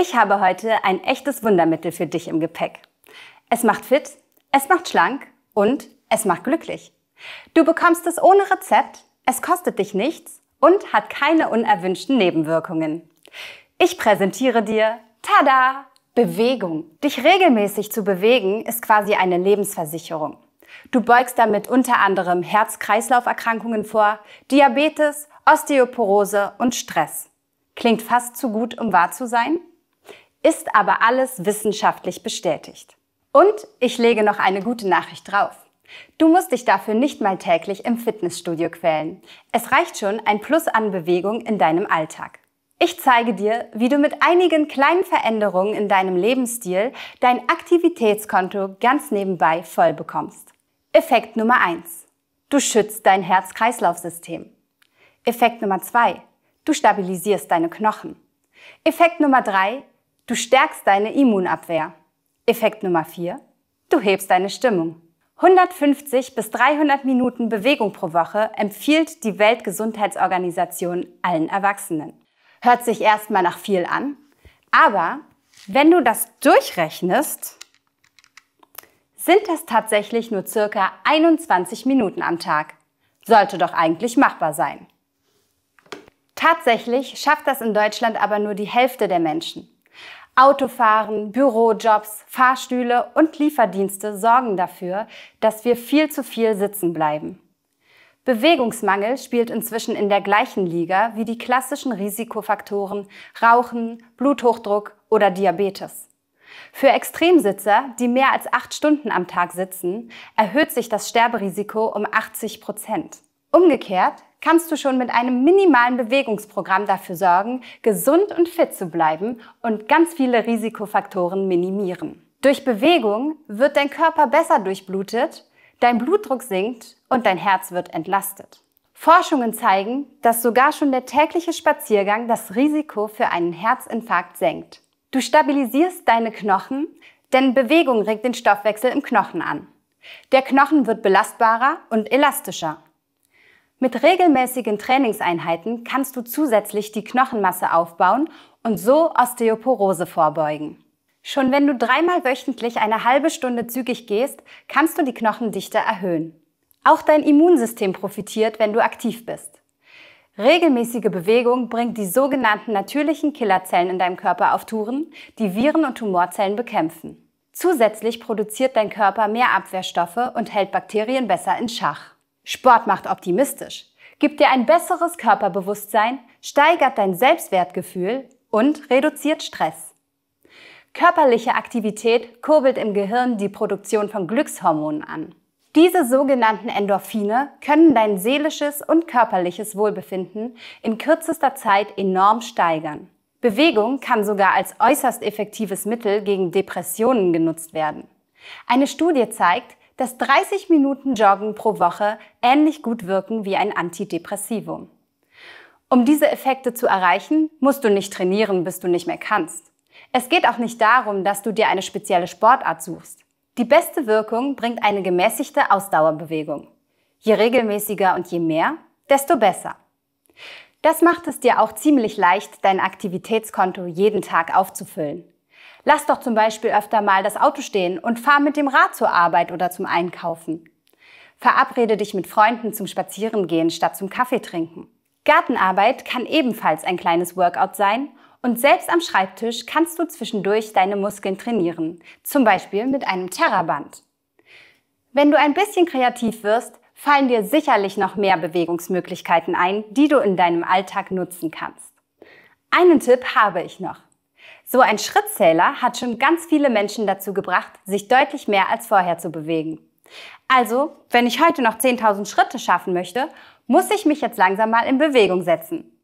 Ich habe heute ein echtes Wundermittel für dich im Gepäck. Es macht fit, es macht schlank und es macht glücklich. Du bekommst es ohne Rezept, es kostet dich nichts und hat keine unerwünschten Nebenwirkungen. Ich präsentiere dir, tada, Bewegung. Dich regelmäßig zu bewegen ist quasi eine Lebensversicherung. Du beugst damit unter anderem Herz-Kreislauf-Erkrankungen vor, Diabetes, Osteoporose und Stress. Klingt fast zu gut, um wahr zu sein? ist aber alles wissenschaftlich bestätigt. Und ich lege noch eine gute Nachricht drauf. Du musst dich dafür nicht mal täglich im Fitnessstudio quälen. Es reicht schon ein Plus an Bewegung in deinem Alltag. Ich zeige dir, wie du mit einigen kleinen Veränderungen in deinem Lebensstil dein Aktivitätskonto ganz nebenbei voll bekommst. Effekt Nummer eins: Du schützt dein Herz-Kreislauf-System. Effekt Nummer zwei: Du stabilisierst deine Knochen. Effekt Nummer drei: Du stärkst deine Immunabwehr. Effekt Nummer 4. Du hebst deine Stimmung. 150 bis 300 Minuten Bewegung pro Woche empfiehlt die Weltgesundheitsorganisation allen Erwachsenen. Hört sich erstmal nach viel an, aber wenn du das durchrechnest, sind das tatsächlich nur circa 21 Minuten am Tag. Sollte doch eigentlich machbar sein. Tatsächlich schafft das in Deutschland aber nur die Hälfte der Menschen. Autofahren, Bürojobs, Fahrstühle und Lieferdienste sorgen dafür, dass wir viel zu viel sitzen bleiben. Bewegungsmangel spielt inzwischen in der gleichen Liga wie die klassischen Risikofaktoren Rauchen, Bluthochdruck oder Diabetes. Für Extremsitzer, die mehr als acht Stunden am Tag sitzen, erhöht sich das Sterberisiko um 80 Prozent. Umgekehrt kannst du schon mit einem minimalen Bewegungsprogramm dafür sorgen, gesund und fit zu bleiben und ganz viele Risikofaktoren minimieren. Durch Bewegung wird dein Körper besser durchblutet, dein Blutdruck sinkt und dein Herz wird entlastet. Forschungen zeigen, dass sogar schon der tägliche Spaziergang das Risiko für einen Herzinfarkt senkt. Du stabilisierst deine Knochen, denn Bewegung regt den Stoffwechsel im Knochen an. Der Knochen wird belastbarer und elastischer. Mit regelmäßigen Trainingseinheiten kannst du zusätzlich die Knochenmasse aufbauen und so Osteoporose vorbeugen. Schon wenn du dreimal wöchentlich eine halbe Stunde zügig gehst, kannst du die Knochendichte erhöhen. Auch dein Immunsystem profitiert, wenn du aktiv bist. Regelmäßige Bewegung bringt die sogenannten natürlichen Killerzellen in deinem Körper auf Touren, die Viren und Tumorzellen bekämpfen. Zusätzlich produziert dein Körper mehr Abwehrstoffe und hält Bakterien besser in Schach. Sport macht optimistisch, gibt dir ein besseres Körperbewusstsein, steigert dein Selbstwertgefühl und reduziert Stress. Körperliche Aktivität kurbelt im Gehirn die Produktion von Glückshormonen an. Diese sogenannten Endorphine können dein seelisches und körperliches Wohlbefinden in kürzester Zeit enorm steigern. Bewegung kann sogar als äußerst effektives Mittel gegen Depressionen genutzt werden. Eine Studie zeigt, dass 30 Minuten Joggen pro Woche ähnlich gut wirken wie ein Antidepressivum. Um diese Effekte zu erreichen, musst du nicht trainieren, bis du nicht mehr kannst. Es geht auch nicht darum, dass du dir eine spezielle Sportart suchst. Die beste Wirkung bringt eine gemäßigte Ausdauerbewegung. Je regelmäßiger und je mehr, desto besser. Das macht es dir auch ziemlich leicht, dein Aktivitätskonto jeden Tag aufzufüllen. Lass doch zum Beispiel öfter mal das Auto stehen und fahr mit dem Rad zur Arbeit oder zum Einkaufen. Verabrede dich mit Freunden zum Spazierengehen statt zum Kaffee trinken. Gartenarbeit kann ebenfalls ein kleines Workout sein und selbst am Schreibtisch kannst du zwischendurch deine Muskeln trainieren, zum Beispiel mit einem Terraband. Wenn du ein bisschen kreativ wirst, fallen dir sicherlich noch mehr Bewegungsmöglichkeiten ein, die du in deinem Alltag nutzen kannst. Einen Tipp habe ich noch. So ein Schrittzähler hat schon ganz viele Menschen dazu gebracht, sich deutlich mehr als vorher zu bewegen. Also, wenn ich heute noch 10.000 Schritte schaffen möchte, muss ich mich jetzt langsam mal in Bewegung setzen.